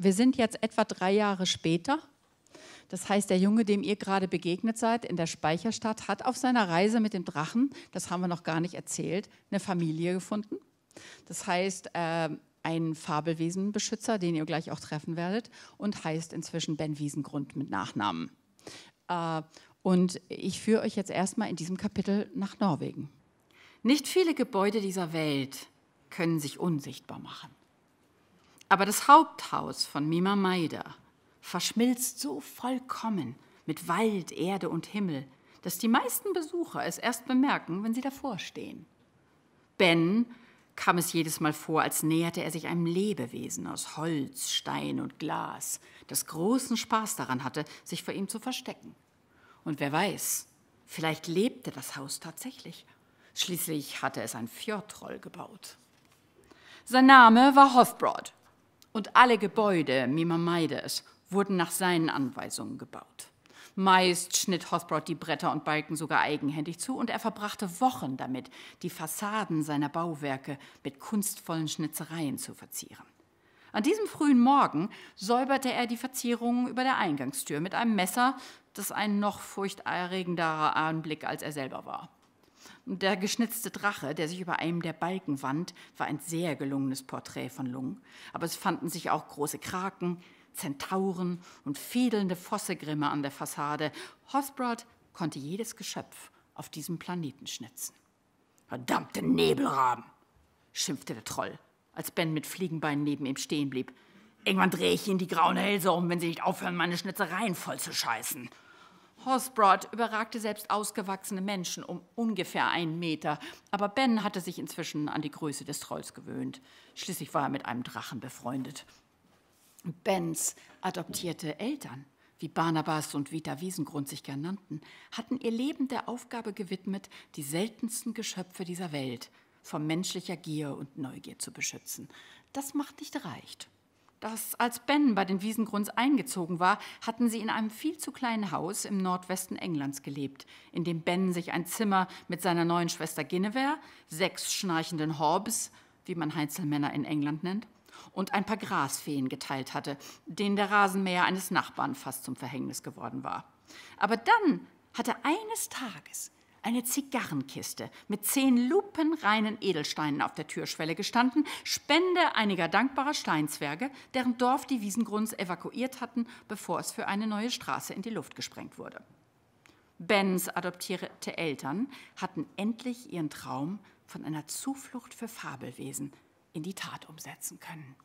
Wir sind jetzt etwa drei Jahre später. Das heißt, der Junge, dem ihr gerade begegnet seid in der Speicherstadt, hat auf seiner Reise mit dem Drachen, das haben wir noch gar nicht erzählt, eine Familie gefunden. Das heißt, äh, ein Fabelwesenbeschützer, den ihr gleich auch treffen werdet, und heißt inzwischen Ben Wiesengrund mit Nachnamen. Äh, und ich führe euch jetzt erstmal in diesem Kapitel nach Norwegen. Nicht viele Gebäude dieser Welt können sich unsichtbar machen. Aber das Haupthaus von Mima Maida verschmilzt so vollkommen mit Wald, Erde und Himmel, dass die meisten Besucher es erst bemerken, wenn sie davor stehen. Ben kam es jedes Mal vor, als näherte er sich einem Lebewesen aus Holz, Stein und Glas, das großen Spaß daran hatte, sich vor ihm zu verstecken. Und wer weiß, vielleicht lebte das Haus tatsächlich. Schließlich hatte es ein Fjordtroll gebaut. Sein Name war Hofbrod und alle Gebäude Mima Mimamaides wurden nach seinen Anweisungen gebaut. Meist schnitt Hosbrot die Bretter und Balken sogar eigenhändig zu und er verbrachte Wochen damit, die Fassaden seiner Bauwerke mit kunstvollen Schnitzereien zu verzieren. An diesem frühen Morgen säuberte er die Verzierungen über der Eingangstür mit einem Messer, das ein noch furchterregenderer Anblick als er selber war der geschnitzte Drache, der sich über einem der Balken wand, war ein sehr gelungenes Porträt von Lung. Aber es fanden sich auch große Kraken, Zentauren und fädelnde Fossegrimme an der Fassade. Hosbrod konnte jedes Geschöpf auf diesem Planeten schnitzen. Verdammte Nebelraben, schimpfte der Troll, als Ben mit Fliegenbeinen neben ihm stehen blieb. Irgendwann drehe ich Ihnen die grauen Hälse um, wenn Sie nicht aufhören, meine Schnitzereien voll zu scheißen. Horsbrot überragte selbst ausgewachsene Menschen um ungefähr einen Meter, aber Ben hatte sich inzwischen an die Größe des Trolls gewöhnt. Schließlich war er mit einem Drachen befreundet. Bens adoptierte Eltern, wie Barnabas und Vita Wiesengrund sich gern nannten, hatten ihr Leben der Aufgabe gewidmet, die seltensten Geschöpfe dieser Welt vor menschlicher Gier und Neugier zu beschützen. Das macht nicht reicht dass als Ben bei den Wiesengrunds eingezogen war, hatten sie in einem viel zu kleinen Haus im Nordwesten Englands gelebt, in dem Ben sich ein Zimmer mit seiner neuen Schwester Guinevere, sechs schnarchenden Hobbs, wie man Heinzelmänner in England nennt, und ein paar Grasfeen geteilt hatte, denen der Rasenmäher eines Nachbarn fast zum Verhängnis geworden war. Aber dann hatte eines Tages eine Zigarrenkiste mit zehn lupenreinen Edelsteinen auf der Türschwelle gestanden, Spende einiger dankbarer Steinzwerge, deren Dorf die Wiesengrunds evakuiert hatten, bevor es für eine neue Straße in die Luft gesprengt wurde. Bens adoptierte Eltern hatten endlich ihren Traum von einer Zuflucht für Fabelwesen in die Tat umsetzen können.